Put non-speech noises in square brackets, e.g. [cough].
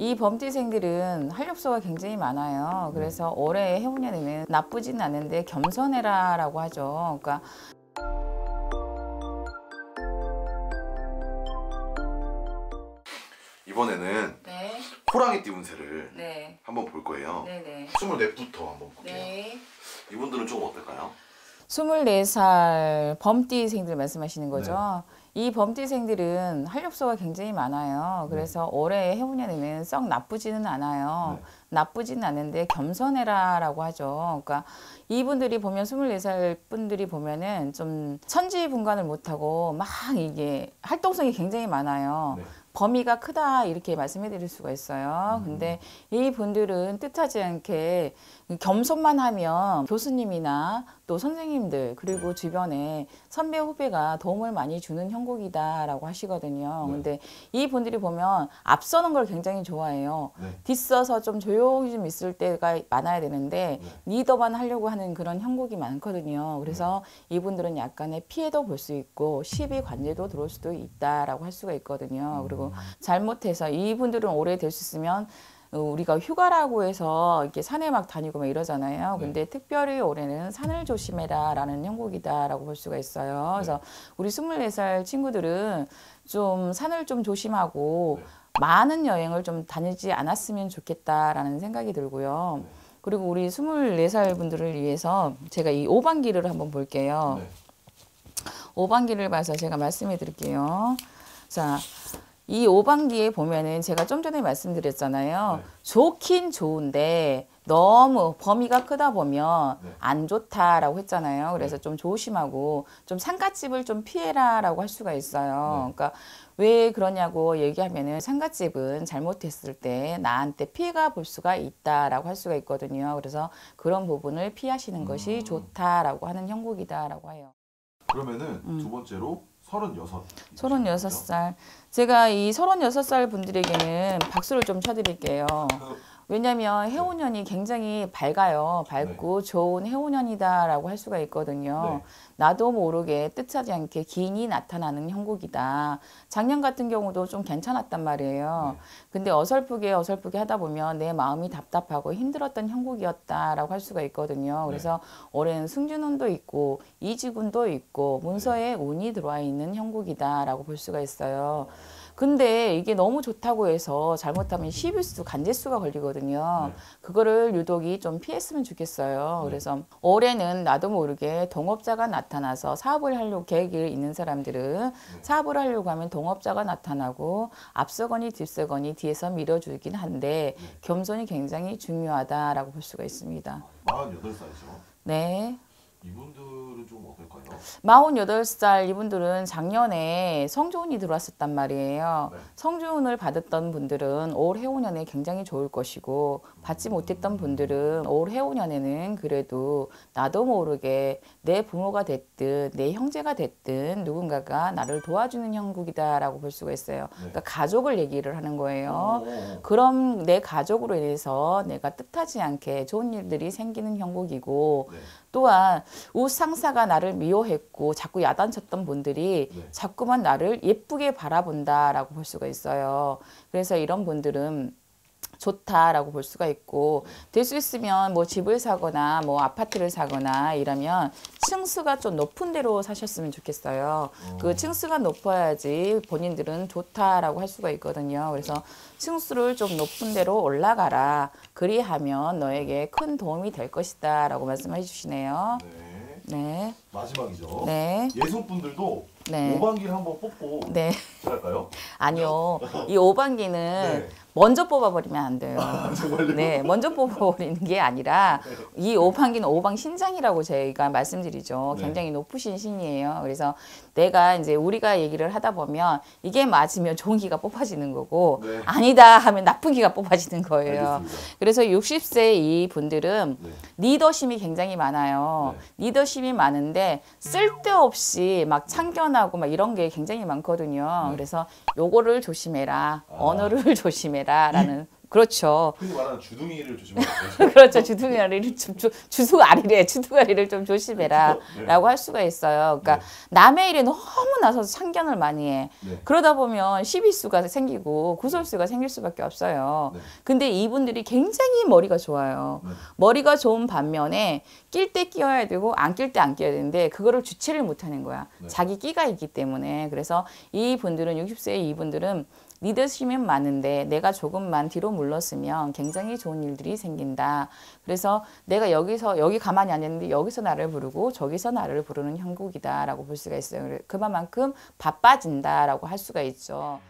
이 범띠생들은 활력소가 굉장히 많아요. 음. 그래서 올해 해운년에는 나쁘진 않은데 겸손해라 라고 하죠. 그러니까 이번에는 네. 호랑이띠 운세를 네. 한번 볼 거예요. 네네. 24부터 한번 볼게요. 네. 이분들은 조금 어떨까요? 24살 범띠생들 말씀하시는 거죠. 네. 이 범띠생들은 활력소가 굉장히 많아요. 네. 그래서 네. 올해 의 해운년에는 썩 나쁘지는 않아요. 네. 나쁘지는 않은데 겸손해라라고 하죠. 그러니까 이분들이 보면 스물네 살 분들이 보면은 좀 천지분간을 못하고 막 이게 활동성이 굉장히 많아요. 네. 범위가 크다 이렇게 말씀해 드릴 수가 있어요. 음. 근데 이분들은 뜻하지 않게 겸손만 하면 교수님이나 또 선생님들 그리고 네. 주변에 선배 후배가 도움을 많이 주는 형국이다라고 하시거든요. 네. 근데 이분들이 보면 앞서는 걸 굉장히 좋아해요. 네. 뒤서서 좀 조용히 좀 있을 때가 많아야 되는데 네. 리더만 하려고 하는 그런 형국이 많거든요. 그래서 네. 이분들은 약간의 피해도 볼 수 있고 시비 관제도 들어올 수도 있다라고 할 수가 있거든요. 음. 그리고 그리고 잘못해서 이분들은 오래 될 수 있으면 우리가 휴가라고 해서 이렇게 산에 막 다니고 막 이러잖아요. 네. 근데 네. 특별히 올해는 산을 조심해라라는 형국이다라고 볼 수가 있어요. 네. 그래서 우리 스물네 살 친구들은 좀 산을 좀 조심하고 네. 많은 여행을 좀 다니지 않았으면 좋겠다라는 생각이 들고요. 네. 그리고 우리 스물네 살 분들을 위해서 제가 이 오반기를 한번 볼게요. 네. 오반기를 봐서 제가 말씀해 드릴게요. 자, 이 5반기에 보면은 제가 좀 전에 말씀드렸잖아요. 네. 좋긴 좋은데 너무 범위가 크다 보면 네. 안 좋다라고 했잖아요. 그래서 네. 좀 조심하고 좀 상가집을 좀 피해라라고 할 수가 있어요. 네. 그러니까 왜 그러냐고 얘기하면은 상가집은 잘못했을 때 나한테 피해가 볼 수가 있다라고 할 수가 있거든요. 그래서 그런 부분을 피하시는 것이 음. 좋다라고 하는 형국이다라고 해요. 그러면은 음. 두 번째로 36. 36살. 제가 이 36살 분들에게는 박수를 좀 쳐드릴게요. 그 왜냐하면 네. 해운년이 굉장히 밝아요. 밝고 네. 좋은 해운년이다라고할 수가 있거든요. 네. 나도 모르게 뜻하지 않게 기인이 나타나는 형국이다. 작년 같은 경우도 좀 괜찮았단 말이에요. 네. 근데 어설프게 어설프게 하다 보면 내 마음이 답답하고 힘들었던 형국이었다라고 할 수가 있거든요. 네. 그래서 올해는 승준운도 있고 이지군도 있고 문서에 네. 운이 들어와 있는 형국이다라고 볼 수가 있어요. 어. 근데 이게 너무 좋다고 해서 잘못하면 시비수, 간질수가 걸리거든요. 네. 그거를 유독이 좀 피했으면 좋겠어요. 네. 그래서 올해는 나도 모르게 동업자가 나타나서 사업을 하려고 계획이 있는 사람들은 네. 사업을 하려고 하면 동업자가 나타나고 앞서거니 뒤서거니 뒤에서 밀어주긴 한데 네. 겸손이 굉장히 중요하다라고 볼 수가 있습니다. 48살이죠? 아, 네. 이분들 먹까요 48살 이분들은 작년에 성조운이 들어왔었단 말이에요. 네. 성조운을 받았던 분들은 올해5년에 굉장히 좋을 것이고 받지 못했던 분들은 올 해오년에는 그래도 나도 모르게 내 부모가 됐든 내 형제가 됐든 누군가가 나를 도와주는 형국이다라고 볼 수가 있어요. 네. 그러니까 가족을 얘기를 하는 거예요. 네. 그럼 내 가족으로 인해서 내가 뜻하지 않게 좋은 일들이 생기는 형국이고 네. 또한 우 상사가 나를 미워했고 자꾸 야단쳤던 분들이 네. 자꾸만 나를 예쁘게 바라본다라고 볼 수가 있어요. 그래서 이런 분들은 좋다라고 볼 수가 있고 될 수 있으면 뭐 집을 사거나 뭐 아파트를 사거나 이러면 층수가 좀 높은 데로 사셨으면 좋겠어요. 그 어. 그 층수가 높아야지 본인들은 좋다라고 할 수가 있거든요. 그래서 층수를 좀 높은 데로 올라가라. 그리하면 너에게 큰 도움이 될 것이다 라고 말씀해 주시네요. 네. 네. 마지막이죠. 네. 예술분들도 네. 오반기를 한번 뽑고 네. 할까요? 아니요. [laughs] 이 오반기는 네. 먼저 뽑아버리면 안 돼요. 아, 네, 먼저 뽑아버리는 게 아니라 이 네. 오방기는 오방 신장이라고 저희가 말씀드리죠. 네. 굉장히 네. 높으신 신이에요. 그래서 내가 이제 우리가 얘기를 하다 보면 이게 맞으면 좋은 기가 뽑아지는 거고 네. 아니다 하면 나쁜 기가 뽑아지는 거예요. 알겠습니다. 그래서 60세 이 분들은 네. 리더심이 굉장히 많아요. 네. 리더심이 많은데 쓸데없이 막 참견하고 막 이런 게 굉장히 많거든요. 그래서 요거를 조심해라. 아. 언어를 [laughs] 조심해라. 겁니다라는 그렇죠. 그히 말하는 주둥이를 조심하라. [laughs] 그렇죠. 주둥이 아리를 좀 주, 주둥 아리래 주둥 아리를 좀 조심해라라고 네. 네. 할 수가 있어요. 그러니까 네. 남의 일에 너무 나서서 상견을 많이 해. 네. 그러다 보면 시비수가 생기고 구설수가 생길 수밖에 없어요. 네. 근데 이분들이 굉장히 머리가 좋아요. 네. 머리가 좋은 반면에 낄 때 끼어야 되고 안 낄 때 안 끼어야 되는데 그거를 주체를 못하는 거야. 자기 끼가 있기 때문에 그래서 이 분들은 60세 이분들은 리더십은 많은데 내가 조금만 뒤로 물렀으면 굉장히 좋은 일들이 생긴다. 그래서 내가 여기서 여기 가만히 앉았는데 여기서 나를 부르고 저기서 나를 부르는 형국이다라고 볼 수가 있어요. 그만큼 바빠진다라고 할 수가 있죠.